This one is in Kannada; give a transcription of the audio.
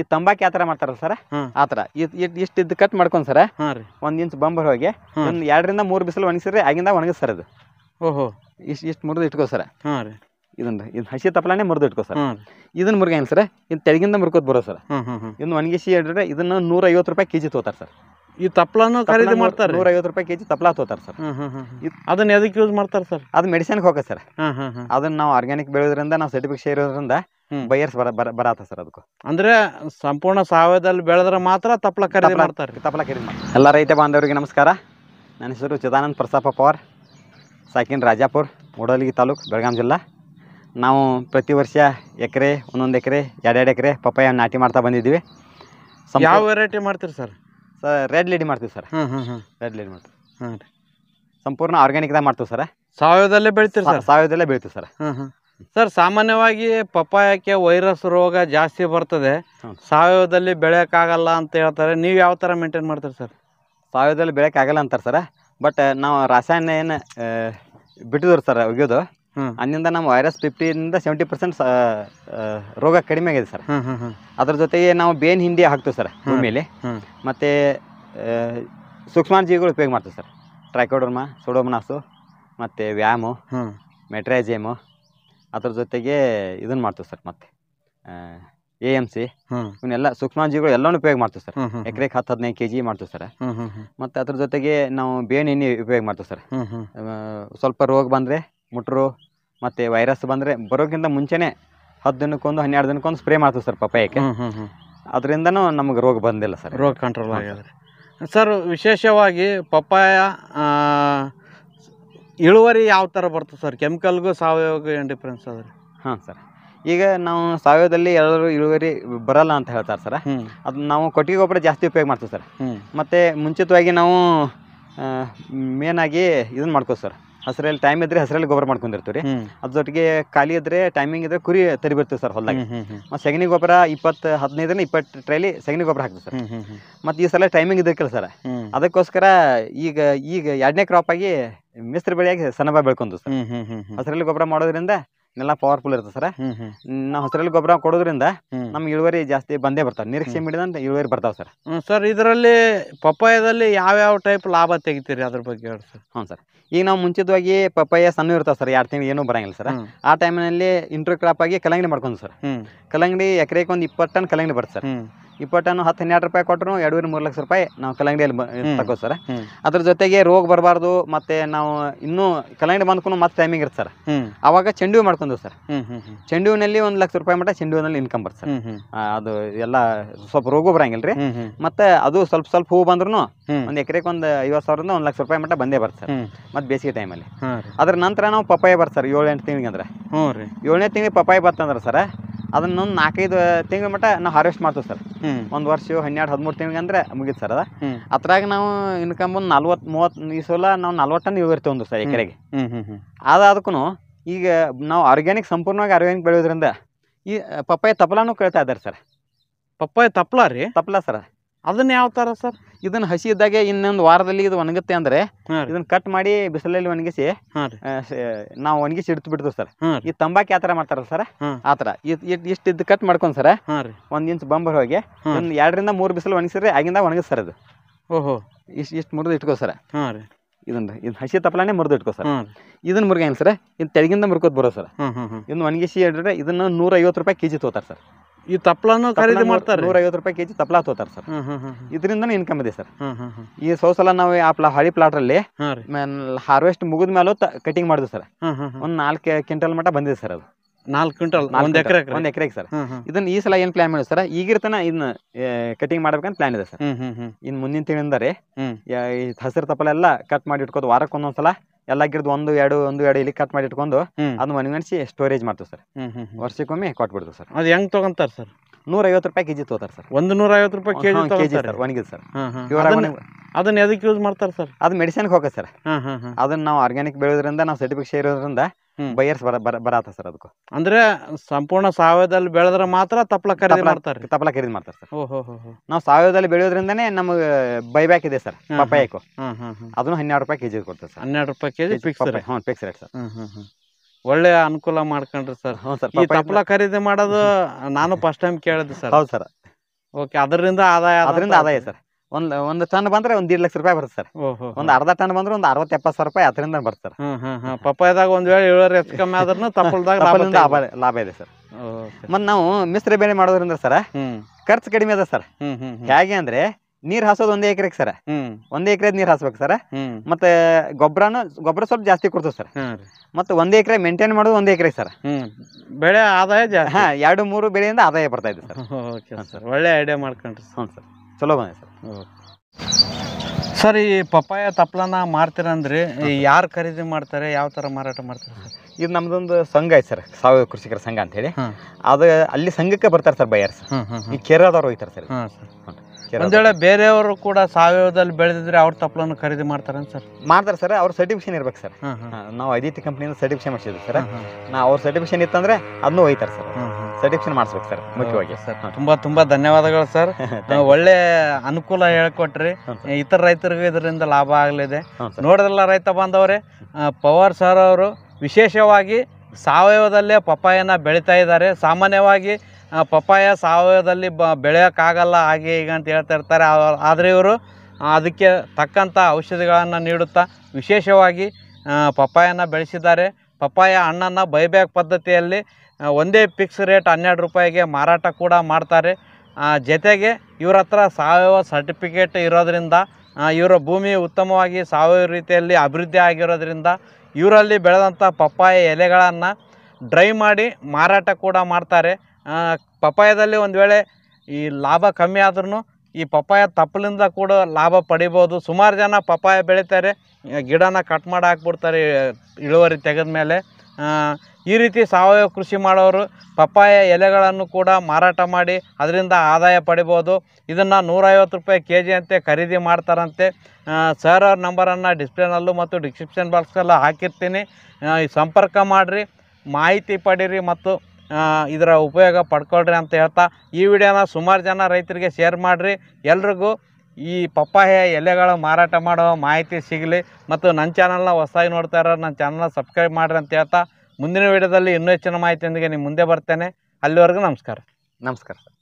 ಈ ತಂಬಾಕಿ ಆತರ ಮಾಡ್ತಾರಲ್ಲ ಸರ್ ಆತರ ಇಷ್ಟ ಇದ್ ಕಟ್ ಮಾಡ್ಕೊಂಡ್ ಸರ್ ಒಂದ್ ಇಂಚ್ ಬಂಬರ್ ಹೋಗಿ ಒಂದ್ ಎರಡರಿಂದ ಮೂರ್ ಬಿಸಿಲು ಒಣಗಿಸ್ರಿ ಆಗಿಂದ ಒಣಗಿಸ್ ಸರ್ ಅದು ಓಹೋ ಇಷ್ಟ ಇಷ್ಟ ಮುರಿದು ಇಟ್ಕೋ ಸರ್ ಇದನ್ನ ಇದ್ ಹಸಿ ತಪ್ಪಲಾನೆ ಮುರಿದು ಇಟ್ಕೋ ಸರ್ ಇದನ್ನ ಮುರ್ಗ ಏನ್ ಸರ್ ಇನ್ ತೆಳಗಿಂದ ಮುರ್ಕೋದ್ ಬರೋ ಸರ್ ಇದನ್ನ ಒಣಗಿಸಿ ಹೇಳಿದ್ರೆ ಇದನ್ನ ನೂರ ಐವತ್ತು ರೂಪಾಯಿ ಕೆಜಿ ತೋತಾರ ಸರ್ ಈ ತಪ್ಪಲನ್ನು ಖರೀದಿ ಮಾಡ್ತಾರೆ ನೂರ ಐವತ್ತು ರೂಪಾಯಿ ಕೆಜಿ ತಪ್ಪಲ ತೋತಾರ ಸರ್ ಅದನ್ನ ಎದಕ್ಕೆ ಯೂಸ್ ಮಾಡ್ತಾರೆ ಸರ್ ಅದು ಮೆಡಿಸಿನ್ಗೆ ಹೋಗ ಸರ್ ಅದನ್ನ ನಾವು ಆರ್ಗ್ಯಾನಿಕ್ ಬೆಳೆಯೋದ್ರಿಂದ ನಾವು ಸರ್ಟಿಫಿಕೇಟ್ ಇರೋದ್ರಿಂದ ಬೈಯರ್ಸ್ ಬರ ಬರ ಬರತ್ತ ಸರ್ ಅದಕ್ಕೆ ಅಂದ್ರೆ ಸಂಪೂರ್ಣ ಸಾವಯದಲ್ಲಿ ಬೆಳೆದ್ರೆ ಮಾತ್ರ ತಪ್ಪಲ ಖರೀದಿ ಮಾಡ್ತಾರೆ ತಪ್ಪಲ ಖರೀದಿ ಎಲ್ಲ ರೈತ ಬಾಂಧವರಿಗೆ ನಮಸ್ಕಾರ ನನ್ನ ಹೆಸರು ಚಿದಾನಂದ್ ಪ್ರಸಾಪ ಪವಾರ್ ಸಾಕಿನ ರಾಜಾಪುರ್ ಮೂಡಲಗಿ ತಾಲೂಕು ಬೆಳಗಾಂ ಜಿಲ್ಲಾ ನಾವು ಪ್ರತಿ ವರ್ಷ ಎಕರೆ ಒಂದೊಂದು ಎಕರೆ ಎರಡೆರಡು ಎಕರೆ ಪಪ್ಪಾಯ ನಾಟಿ ಮಾಡ್ತಾ ಬಂದಿದ್ದೀವಿ ಯಾವ ವೆರೈಟಿ ಮಾಡ್ತೀರಿ ಸರ್ ಸರ್ ರೆಡ್ ಲೇಡಿ ಮಾಡ್ತೀವಿ ಸರ್ ಹಾಂ ಹಾಂ ಹಾಂ ರೆಡ್ ಲೇಡಿ ಮಾಡ್ತೀವಿ ಹಾಂ ರೀ ಸಂಪೂರ್ಣ ಆರ್ಗ್ಯಾನಿಕ್ದಾಗ ಮಾಡ್ತೀವಿ ಸರ್ ಸಾವಯವದಲ್ಲೇ ಬೆಳಿತೀವಿ ಸರ್ ಸಾವಯವದಲ್ಲೇ ಬೆಳಿತೀವಿ ಸರ್ ಹಾಂ ಹಾಂ ಸರ್ ಸಾಮಾನ್ಯವಾಗಿ ಪಪ್ಪಾಯಕ್ಕೆ ವೈರಸ್ ರೋಗ ಜಾಸ್ತಿ ಬರ್ತದೆ ಸಾವಯವದಲ್ಲಿ ಬೆಳೆಯೋಕ್ಕಾಗಲ್ಲ ಅಂತ ಹೇಳ್ತಾರೆ ನೀವು ಯಾವ ಥರ ಮೇಂಟೈನ್ ಮಾಡ್ತೀರಿ ಸರ್ ಸಾವಯವದಲ್ಲಿ ಆಗಲ್ಲ ಅಂತಾರೆ ಸರ್ ಬಟ್ ನಾವು ರಾಸಾಯನ ಏನು ಬಿಟ್ಟಿದ್ರು ಸರ್ ಒಗೆಯೋದು ಅಲ್ಲಿಂದ ನಮ್ಮ ವೈರಸ್ ಫಿಫ್ಟಿಯಿಂದ ಸೆವೆಂಟಿ ಪರ್ಸೆಂಟ್ ರೋಗ ಕಡಿಮೆ ಆಗಿದೆ ಸರ್ ಅದ್ರ ಜೊತೆಗೆ ನಾವು ಬೇನ್ ಹಿಂಡಿ ಹಾಕ್ತೀವಿ ಸರ್ ಭೂಮಿಯಲ್ಲಿ ಮತ್ತು ಜೀವಿಗಳು ಉಪಯೋಗ ಮಾಡ್ತೀವಿ ಸರ್ ಟ್ರೈಕೋಡರ್ಮಾ ಸೋಡೋಮನಾಸು ಮತ್ತು ವ್ಯಾಮು ಮೆಟ್ರಾಜಿಯಮು ಅದ್ರ ಜೊತೆಗೆ ಇದನ್ನ ಮಾಡ್ತೀವಿ ಸರ್ ಮತ್ತೆ ಎ ಎಮ್ ಸಿ ಇವನ್ನೆಲ್ಲ ಜೀವಿಗಳು ಎಲ್ಲಾನು ಉಪಯೋಗ ಮಾಡ್ತೀವಿ ಸರ್ ಎಕರೆಗೆ ಹತ್ತು ಹದಿನೈದು ಕೆ ಜಿ ಮಾಡ್ತೀವಿ ಸರ್ ಮತ್ತು ಅದ್ರ ಜೊತೆಗೆ ನಾವು ಬೇಣ ಎಣ್ಣೆ ಉಪಯೋಗ ಮಾಡ್ತೀವಿ ಸರ್ ಸ್ವಲ್ಪ ರೋಗ ಬಂದರೆ ಮುಟ್ರು ಮತ್ತು ವೈರಸ್ ಬಂದರೆ ಬರೋಕ್ಕಿಂತ ಮುಂಚೆನೆ ಹತ್ತು ದಿನಕ್ಕೊಂದು ಹನ್ನೆರಡು ದಿನಕ್ಕೊಂದು ಸ್ಪ್ರೇ ಮಾಡ್ತೀವಿ ಸರ್ ಪಪ್ಪಾಯಕ್ಕೆ ಅದರಿಂದನೂ ನಮಗೆ ರೋಗ ಬಂದಿಲ್ಲ ಸರ್ ರೋಗ ಕಂಟ್ರೋಲ್ ಆಗಿದೆ ಸರ್ ವಿಶೇಷವಾಗಿ ಪಪ್ಪಾಯ ಇಳುವರಿ ಯಾವ ಥರ ಬರ್ತದೆ ಸರ್ ಕೆಮಿಕಲ್ಗೂ ಸಾವಯವಗೂ ಏನು ಡಿಫ್ರೆನ್ಸ್ ಅದ ರೀ ಹಾಂ ಸರ್ ಈಗ ನಾವು ಸಾವಯವದಲ್ಲಿ ಎಲ್ಲರೂ ಇಳುವರಿ ಬರಲ್ಲ ಅಂತ ಹೇಳ್ತಾರೆ ಸರ್ ಅದು ನಾವು ಕೊಟ್ಟಿಗೆ ಗೊಬ್ಬರ ಜಾಸ್ತಿ ಉಪಯೋಗ ಮಾಡ್ತೀವಿ ಸರ್ ಮತ್ತು ಮುಂಚಿತವಾಗಿ ನಾವು ಮೇನಾಗಿ ಇದನ್ನ ಮಾಡ್ಕೋ ಸರ್ ಹಸಿರಲ್ಲಿ ಟೈಮ್ ಇದ್ರೆ ಹಸಿರಲ್ಲಿ ಗೊಬ್ಬರ ಮಾಡ್ಕೊಂಡಿರ್ತೀವಿ ರೀ ಜೊತೆಗೆ ಖಾಲಿ ಇದ್ರೆ ಟೈಮಿಂಗ್ ಇದ್ರೆ ಕುರಿ ತರಿ ಬಿಡ್ತೀವಿ ಸರ್ ಹೊಲ್ದಾಗ ಮತ್ತು ಸಗಣಿ ಗೊಬ್ಬರ ಇಪ್ಪತ್ತು ಹದಿನೈದರಿಂದ ಇಪ್ಪತ್ತು ಟ್ರೈಲಿ ಸಗಣಿ ಗೊಬ್ಬರ ಹಾಕ್ತೀವಿ ಸರ್ ಮತ್ತು ಈ ಸಲ ಟೈಮಿಂಗ್ ಇದಕ್ಕಿಲ್ಲ ಸರ್ ಅದಕ್ಕೋಸ್ಕರ ಈಗ ಈಗ ಎರಡನೇ ಕ್ರಾಪಾಗಿ ಮಿಸ್ತ್ರಿ ಬೆಳೆಯಾಗಿ ಸಣ್ಣ ಬೆಳ್ಕೊಂಡು ಸರ್ ಹ್ಮ್ ಹಸಿರಲ್ಲಿ ಗೊಬ್ಬರ ಮಾಡೋದ್ರಿಂದ ನೆಲ ಪವರ್ಫುಲ್ ಇರ್ತದೆ ಸರ್ ಹ್ಮ್ ನಾವು ಹಸಿರಲ್ಲಿ ಗೊಬ್ಬರ ಕೊಡೋದ್ರಿಂದ ನಮ್ಗೆ ಇಳುವರಿ ಜಾಸ್ತಿ ಬಂದೇ ಬರ್ತಾವೆ ನಿರೀಕ್ಷೆ ಮಿಡಿದಂತ ಇಳುವರಿ ಬರ್ತಾವೆ ಸರ್ ಸರ್ ಇದರಲ್ಲಿ ಪಪ್ಪಾಯದಲ್ಲಿ ಯಾವ್ಯಾವ ಟೈಪ್ ಲಾಭ ತೆಗಿತೀರಿ ಅದ್ರ ಬಗ್ಗೆ ಹೇಳಿ ಸರ್ ಹ್ಞೂ ಸರ್ ಈಗ ನಾವು ಮುಂಚಿತವಾಗಿ ಪಪ್ಪಾಯ ಸಣ್ಣ ಇರ್ತಾವೆ ಸರ್ ಎರಡು ತಿಂಗಳು ಏನೂ ಬರಂಗಿಲ್ಲ ಸರ್ ಆ ಟೈಮಿನಲ್ಲಿ ಇಂಟ್ರ್ ಕ್ರಾಪ್ ಆಗಿ ಕಲ್ಲಂಗಡಿ ಮಾಡ್ಕೊಂಡು ಸರ್ ಕಲಂಗಡಿ ಕಲ್ಲಂಗಡಿ ಎಕರೆಗೆ ಒಂದು ಇಪ್ಪತ್ತು ಟನ್ ಕಲ್ಲಂಗಡಿ ಬರ್ತದೆ ಸರ್ ಇಪ್ಪಟ್ಟನ್ನು ಹತ್ತು ಹನ್ನೆರಡು ರೂಪಾಯಿ ಕೊಟ್ಟರು ಎರಡೂರು ಮೂರು ಲಕ್ಷ ರೂಪಾಯಿ ನಾವು ಕಲಂಗಡಿಯಲ್ಲಿ ತಗೋ ಸರ್ ಅದ್ರ ಜೊತೆಗೆ ರೋಗ ಬರಬಾರ್ದು ಮತ್ತೆ ನಾವು ಇನ್ನೂ ಕಲ್ಲಂಗಡಿ ಬಂದ್ಕೊಂಡು ಮತ್ತೆ ಟೈಮಿಂಗ್ ಇರ್ತದೆ ಸರ್ ಅವಾಗ ಚೆಂಡು ಮಾಡ್ಕೊಂಡು ಸರ್ ಚೆಂಡುವಿನಲ್ಲಿ ಒಂದು ಲಕ್ಷ ರೂಪಾಯಿ ಮಟ್ಟ ಚೆಂಡುವಿನಲ್ಲಿ ಇನ್ಕಮ್ ಬರ್ತದೆ ಸರ್ ಅದು ಎಲ್ಲ ಸ್ವಲ್ಪ ರೋಗ ಬರಂಗಿಲ್ಲ ರೀ ಮತ್ತೆ ಅದು ಸ್ವಲ್ಪ ಸ್ವಲ್ಪ ಹೂ ಬಂದ್ರು ಒಂದು ಎಕರೆಗೆ ಒಂದು ಐವತ್ತು ಸಾವಿರದಿಂದ ಒಂದು ಲಕ್ಷ ರೂಪಾಯಿ ಮಟ್ಟ ಬಂದೇ ಬರ್ತ ಸರ್ ಮತ್ತೆ ಬೇಸಿಗೆ ಟೈಮಲ್ಲಿ ಅದ್ರ ನಂತರ ನಾವು ಪಪ್ಪಾಯ ಬರ್ತಾರೆ ಏಳು ಎಂಟು ತಿಂಗಳಿಗೆ ಅಂದ್ರೆ ಏಳನೇ ತಿಂಗಳಿಗೆ ಪಪ್ಪಾಯ ಬರ್ತಂದ್ರೆ ಸರ್ ಅದನ್ನ ಒಂದು ನಾಲ್ಕೈದು ತಿಂಗಳ ಮಟ್ಟ ನಾವು ಹಾರ್ವೆಸ್ಟ್ ಮಾಡ್ತೀವಿ ಸರ್ ಒಂದು ವರ್ಷ ಹನ್ನೆರಡು ಹದಿಮೂರು ತಿಂಗಳಿಗೆ ಅಂದ್ರೆ ಮುಗಿತು ಸರ್ ಅದ ಅದ್ರಾಗ ನಾವು ಇನ್ಕಮ್ ಒಂದು ನಲ್ವತ್ತು ಮೂವತ್ತು ಈ ಸಲ ನಾವು ನಲ್ವತ್ತು ಟನ್ ಇಳುವರಿ ಒಂದು ಸರ್ ಎಕರೆಗೆ ಅದ ಅದಕ್ಕೂ ಈಗ ನಾವು ಆರ್ಗ್ಯಾನಿಕ್ ಸಂಪೂರ್ಣವಾಗಿ ಆರ್ಗ್ಯಾನಿಕ್ ಬೆಳೆಯೋದ್ರಿಂದ ಈ ಪಪ್ಪಾಯ ತಪ್ಪಲಾನು ಕೇಳ್ತಾ ಇದ್ದಾರೆ ಸರ್ ಪಪ್ಪಾಯ ತಪ್ಪಲ ರೀ ತಪ್ಪಲ ಸರ್ ಅದನ್ನ ಯಾವ ತರ ಸರ್ ಇದನ್ನ ಹಸಿ ಇದ್ದಾಗೆ ಇನ್ನೊಂದು ವಾರದಲ್ಲಿ ಇದು ಒಣಗುತ್ತೆ ಅಂದ್ರೆ ಇದನ್ನ ಕಟ್ ಮಾಡಿ ಬಿಸಿಲಲ್ಲಿ ಒಣಗಿಸಿ ನಾವು ಒಣಗಿಸಿ ಇಡ್ತು ಬಿಡ್ತೀವಿ ಸರ್ ಈ ತಂಬಾಕಿ ಆತರ ಥರ ಮಾಡ್ತಾರಲ್ಲ ಸರ್ ಆ ಥರ ಇದ್ ಕಟ್ ಮಾಡ್ಕೊಂಡು ಸರ್ ಒಂದು ಇಂಚ್ ಬಂಬರ್ ಹೋಗಿ ಒಂದ್ ಎರಡರಿಂದ ಮೂರ್ ಬಿಸಿಲು ಒಣಗಿಸ್ರಿ ಆಗಿಂದ ಒಣಗಿಸ್ ಸರ್ ಇದು ಓಹೋ ಇಷ್ಟ ಇಷ್ಟ ಮುರಿದು ಇಟ್ಕೋ ಸರ್ ಇದನ್ನ ಇದು ಹಸಿ ತಪ್ಪಲಾನೆ ಮುರಿದು ಇಟ್ಕೋ ಸರ್ ಇದನ್ನ ಮುರ್ಗ ಏನ್ ಸರ್ ಇನ್ ತೆಳಗಿಂದ ಮುರ್ಕೋದು ಬರೋ ಸರ್ ಇನ್ನು ಒಣಗಿಸಿ ಇಡ್ರೆ ಇದನ್ನ ನೂರ ಐವತ್ತು ರೂಪಾಯಿ ಕೆಜಿ ತೋತಾರ ಸರ್ ಈ ತಪ್ಲನು ಖರೀದಿ ಮಾಡ್ತಾರೆ ನೂರೈವತ್ತು ರೂಪಾಯಿ ಕೆಜಿ ತಪ್ಪಲಾ ತೋತಾರ ಸರ್ ಇದರಿಂದ ಇನ್ಕಮ್ ಇದೆ ಸರ್ ಈ ಸೋಸಲ ನಾವು ಆ ಪ್ಲಾ ಹಳಿ ಪ್ಲಾಟ್ ಅಲ್ಲಿ ಹಾರ್ವೆಸ್ಟ್ ಮುಗಿದ ಮೇಲೆ ಕಟಿಂಗ್ ಮಾಡಿದ್ವಿ ಸರ್ ಒಂದ್ ನಾಲ್ಕು ಕ್ವಿಂಟಲ್ ಮಟ್ಟ ಬಂದಿದೆ ಸರ್ ಅದು ನಾಲ್ಕು ಕ್ವಿಂಟಲ್ ಒಂದ್ ಎಕರೆ ಒಂದ್ ಎಕರೆಗೆ ಸರ್ ಇದನ್ನ ಈ ಸಲ ಏನ್ ಪ್ಲಾನ್ ಮಾಡಿ ಸರ್ ಈಗಿರ್ತನ ಇದನ್ನ ಕಟಿಂಗ್ ಮಾಡ್ಬೇಕಂತ ಪ್ಲಾನ್ ಇದೆ ಸರ್ ಇನ್ ಮುಂದಿನ ತಿಂಗಳಿಂದ ಹಸಿರು ತಪ್ಪಲೆಲ್ಲ ಕಟ್ ಮಾಡಿ ಇಟ್ಕೋದು ವಾರಕ್ಕೊಂದೊಂದ್ಸಲ ಎಲ್ಲ ಗಿಡದ ಒಂದು ಎರಡು ಒಂದು ಎರಡು ಇಲ್ಲಿ ಕಟ್ ಮಾಡಿ ಇಟ್ಕೊಂಡು ಅದ್ ಅದು ಸ್ಟೋರೇಜ್ ಮಾಡ್ತೇವೆ ಸರ್ ವರ್ಷಕ್ಕೊಮ್ಮೆ ಕೊಟ್ಬಿಡ್ತೇವೆ ಸರ್ ಅದ್ ಹೆಂಗ್ ತಗೊಂತಾರ ಸರ್ ನೂರ ಐವತ್ತು ರೂಪಾಯಿ ಕೆಜಿ ತಗೋತಾರೆ ಸರ್ ಒಂದು ನೂರ ಐವತ್ತು ರೂಪಾಯಿ ಕೆಜಿ ಕೆಜಿ ಸರ್ ಸರ್ ಅದನ್ನ- ಅದನ್ನ ಯೂಸ್ ಮಾಡ್ತಾರ ಸರ್ ಅದು ಮೆಡಿಸಿನ್ಗೆ ಹೋಗುತ್ತೆ ಸರ್ ಅದನ್ನ ನಾವು ಆರ್ಗ್ಯಾನಿಕ್ ಬೆಳೆಯೋದ್ರಿಂದ ನಾವು ಸರ್ಟಿಫಿಕೇಟ್ ಇರೋದ್ರಿಂದ ಬಯರ್ಸ್ ಬರ ಬರತ್ತ ಸರ್ ಅದಕ್ಕೂ ಅಂದ್ರೆ ಸಂಪೂರ್ಣ ಸಾವಯವದಲ್ಲಿ ಬೆಳೆದ್ರೆ ಮಾತ್ರ ತಪ್ಪಲ ಖರೀದಿ ಮಾಡ್ತಾರೆ ತಪ್ಪಲ ಖರೀದಿ ಮಾಡ್ತಾರೆ ಸರ್ ಓಹೋ ನಾವು ಸಾವಯವದಲ್ಲಿ ಬೆಳೆಯೋದ್ರಿಂದನೇ ನಮಗೆ ಬೈಬ್ಯಾಕ್ ಇದೆ ಸರ್ ಪಪ್ಪಾಯಕು ಅದನ್ನು ಹನ್ನೆರಡು ರೂಪಾಯಿ ಕೆಜಿ ಕೊಡ್ತಾರೆ ಸರ್ ಹನ್ನೆರಡು ರೂಪಾಯಿ ಕೆಜಿ ಫಿಕ್ಸ್ ಹ್ಞೂ ಫಿಕ್ಸ್ ರೇಟ್ ಸರ್ ಒಳ್ಳೆ ಅನುಕೂಲ ಮಾಡ್ಕೊಂಡ್ರಿ ಸರ್ ಹ್ಞೂ ಸರ್ ಈ ತಪ್ಪಲ ಖರೀದಿ ಮಾಡೋದು ನಾನು ಫಸ್ಟ್ ಟೈಮ್ ಕೇಳಿದ್ದೆ ಸರ್ ಹೌದು ಸರ್ ಓಕೆ ಅದರಿಂದ ಆದಾಯ ಅದರಿಂದ ಆದಾಯ ಸರ್ ಒಂದ್ ಒಂದ್ ಟನ್ ಬಂದ್ರೆ ಒಂದ್ ಎರಡ್ ಲಕ್ಷ ರೂಪಾಯಿ ಬರುತ್ತೆ ಸರ್ ಒಂದ್ ಅರ್ಧ ಟನ್ ಬಂದ್ರೆ ಒಂದ್ ಅರವತ್ ಎಪ್ಪತ್ ಸಾವಿರ ರೂಪಾಯಿ ಅದರಿಂದ ಬರುತ್ತೆ ಪಪ್ಪಾಯದಾಗ ಒಂದ್ ವೇಳೆ ಇಳುವರಿ ಹೆಚ್ಚು ಕಮ್ಮಿ ಆದ್ರೂ ತಪ್ಪಲ್ದಾಗ ಲಾಭ ಇದೆ ಸರ್ ಮತ್ತೆ ನಾವು ಮಿಶ್ರ ಬೆಳೆ ಮಾಡೋದ್ರಿಂದ ಸರ್ ಖರ್ಚು ಕಡಿಮೆ ಅದ ಸರ್ ಹೇಗೆ ಅಂದ್ರೆ ನೀರ್ ಹಾಸೋದು ಒಂದೇ ಎಕರೆಗೆ ಸರ್ ಒಂದೇ ಎಕರೆ ನೀರ್ ಹಾಸ್ಬೇಕು ಸರ್ ಮತ್ತೆ ಗೊಬ್ಬರನು ಗೊಬ್ಬರ ಸ್ವಲ್ಪ ಜಾಸ್ತಿ ಕೊಡ್ತೇವೆ ಸರ್ ಮತ್ತೆ ಒಂದೇ ಎಕರೆ ಮೇಂಟೈನ್ ಮಾಡೋದು ಒಂದೇ ಎಕರೆ ಸರ್ ಬೆಳೆ ಆದಾಯ ಹಾ ಎರಡು ಮೂರು ಬೆಳೆಯಿಂದ ಆದಾಯ ಬರ್ತಾ ಇದೆ ಸರ್ ಒಳ್ಳೆ ಐಡಿಯಾ ಮಾಡ್ಕೊಂಡ್ರಿ ಹ್ಞೂ ಸರ್ ಚಲೋ ಬಂದೈತೆ ಸರ್ ಸರ್ ಈ ಪಪ್ಪಾಯ ತಪ್ಪಲನ ಮಾರ್ತೀರಂದ್ರಿ ಯಾರು ಖರೀದಿ ಮಾಡ್ತಾರೆ ಯಾವ ಥರ ಮಾರಾಟ ಮಾಡ್ತಾರೆ ಸರ್ ಇದು ನಮ್ದೊಂದು ಸಂಘ ಐತೆ ಸರ್ ಸಾವಯವ ಕೃಷಿಕರ ಸಂಘ ಅಂತ ಹೇಳಿ ಅದು ಅಲ್ಲಿ ಸಂಘಕ್ಕೆ ಬರ್ತಾರೆ ಸರ್ ಬಯರ್ಸ್ ಈ ಕೇರಳದವ್ರು ಹೋಗ್ತಾರೆ ಸರ್ ಒಂದೇಳೆ ಬೇರೆಯವರು ಕೂಡ ಸಾವಯವದಲ್ಲಿ ಬೆಳೆದಿದ್ರೆ ಅವ್ರ ತಪ್ಪಲನ್ನು ಖರೀದಿ ಮಾಡ್ತಾರೆ ಸರ್ ಮಾಡ್ತಾರೆ ಸರ್ ಅವ್ರ ಸರ್ಟಿಫಿಕೇಶನ್ ಇರ್ಬೇಕು ಸರ್ ನಾವು ಐದಿತಿ ಕಂಪ್ನಿಯಿಂದ ಸರ್ಟಿಫಿಕೇಶನ್ ಮಾಡಿಸಿದ್ವಿ ಸರ್ ನಾ ಅವ್ರ ಸರ್ಟಿಫಿಕೇಶನ್ ಇತ್ತಂದ್ರೆ ಅದನ್ನು ಹೋಯ್ತಾರೆ ಸರ್ ಸೆಲೆಕ್ಷನ್ ಮಾಡಿಸ್ಬೇಕು ಸರ್ ಮುಖ್ಯವಾಗಿ ಸರ್ ತುಂಬಾ ತುಂಬಾ ಧನ್ಯವಾದಗಳು ಸರ್ ಒಳ್ಳೆ ಅನುಕೂಲ ಹೇಳ್ಕೊಟ್ರಿ ಇತರ ರೈತರಿಗೂ ಇದರಿಂದ ಲಾಭ ಆಗಲಿದೆ ನೋಡಿದ್ರಲ್ಲ ರೈತ ಬಾಂಧವರೇ ಪವರ್ ಸರ್ ಅವರು ವಿಶೇಷವಾಗಿ ಸಾವಯವದಲ್ಲೇ ಪಪ್ಪಾಯನ ಬೆಳೀತಾ ಇದ್ದಾರೆ ಸಾಮಾನ್ಯವಾಗಿ ಪಪ್ಪಾಯ ಸಾವಯವದಲ್ಲಿ ಬ ಬೆಳೆಯೋಕ್ಕಾಗಲ್ಲ ಹಾಗೆ ಈಗ ಅಂತ ಹೇಳ್ತಾ ಇರ್ತಾರೆ ಆದರೆ ಇವರು ಅದಕ್ಕೆ ತಕ್ಕಂಥ ಔಷಧಿಗಳನ್ನು ನೀಡುತ್ತಾ ವಿಶೇಷವಾಗಿ ಪಪ್ಪಾಯನ ಬೆಳೆಸಿದ್ದಾರೆ ಪಪ್ಪಾಯ ಹಣ್ಣನ್ನು ಬೈಬ್ಯಾಕ್ ಪದ್ಧತಿಯಲ್ಲಿ ಒಂದೇ ಫಿಕ್ಸ್ ರೇಟ್ ಹನ್ನೆರಡು ರೂಪಾಯಿಗೆ ಮಾರಾಟ ಕೂಡ ಮಾಡ್ತಾರೆ ಜೊತೆಗೆ ಇವ್ರ ಹತ್ರ ಸಾವಯವ ಸರ್ಟಿಫಿಕೇಟ್ ಇರೋದರಿಂದ ಇವರ ಭೂಮಿ ಉತ್ತಮವಾಗಿ ಸಾವಯವ ರೀತಿಯಲ್ಲಿ ಅಭಿವೃದ್ಧಿ ಆಗಿರೋದ್ರಿಂದ ಇವರಲ್ಲಿ ಬೆಳೆದಂಥ ಪಪ್ಪಾಯ ಎಲೆಗಳನ್ನು ಡ್ರೈ ಮಾಡಿ ಮಾರಾಟ ಕೂಡ ಮಾಡ್ತಾರೆ ಪಪ್ಪಾಯದಲ್ಲಿ ಒಂದು ವೇಳೆ ಈ ಲಾಭ ಕಮ್ಮಿ ಆದ್ರೂ ಈ ಪಪ್ಪಾಯ ತಪ್ಪಲಿಂದ ಕೂಡ ಲಾಭ ಪಡಿಬೋದು ಸುಮಾರು ಜನ ಪಪ್ಪಾಯ ಬೆಳಿತಾರೆ ಗಿಡನ ಕಟ್ ಮಾಡಿ ಹಾಕ್ಬಿಡ್ತಾರೆ ಇಳುವರಿ ತೆಗೆದ ಮೇಲೆ ಈ ರೀತಿ ಸಾವಯವ ಕೃಷಿ ಮಾಡೋರು ಪಪ್ಪಾಯ ಎಲೆಗಳನ್ನು ಕೂಡ ಮಾರಾಟ ಮಾಡಿ ಅದರಿಂದ ಆದಾಯ ಪಡಿಬೋದು ಇದನ್ನು ನೂರೈವತ್ತು ರೂಪಾಯಿ ಕೆ ಜಿ ಅಂತೆ ಖರೀದಿ ಮಾಡ್ತಾರಂತೆ ಸರ್ ಅವ್ರ ನಂಬರನ್ನು ಡಿಸ್ಪ್ಲೇನಲ್ಲೂ ಮತ್ತು ಡಿಸ್ಕ್ರಿಪ್ಷನ್ ಬಾಕ್ಸಲ್ಲೂ ಹಾಕಿರ್ತೀನಿ ಸಂಪರ್ಕ ಮಾಡಿರಿ ಮಾಹಿತಿ ಪಡೀರಿ ಮತ್ತು ಇದರ ಉಪಯೋಗ ಪಡ್ಕೊಳ್ರಿ ಅಂತ ಹೇಳ್ತಾ ಈ ವಿಡಿಯೋನ ಸುಮಾರು ಜನ ರೈತರಿಗೆ ಶೇರ್ ಮಾಡಿರಿ ಎಲ್ರಿಗೂ ಈ ಪಪ್ಪಾಯ ಎಲೆಗಳ ಮಾರಾಟ ಮಾಡೋ ಮಾಹಿತಿ ಸಿಗಲಿ ಮತ್ತು ನನ್ನ ಚಾನಲ್ನ ಹೊಸದಾಗಿ ನೋಡ್ತಾ ಇರೋ ನನ್ನ ಚಾನಲ್ನ ಸಬ್ಸ್ಕ್ರೈಬ್ ಮಾಡಿರಿ ಅಂತ ಹೇಳ್ತಾ ಮುಂದಿನ ವಿಡಿಯೋದಲ್ಲಿ ಇನ್ನೂ ಹೆಚ್ಚಿನ ಮಾಹಿತಿಯೊಂದಿಗೆ ನಿಮ್ಮ ಮುಂದೆ ಬರ್ತೇನೆ ಅಲ್ಲಿವರೆಗೂ ನಮಸ್ಕಾರ ನಮಸ್ಕಾರ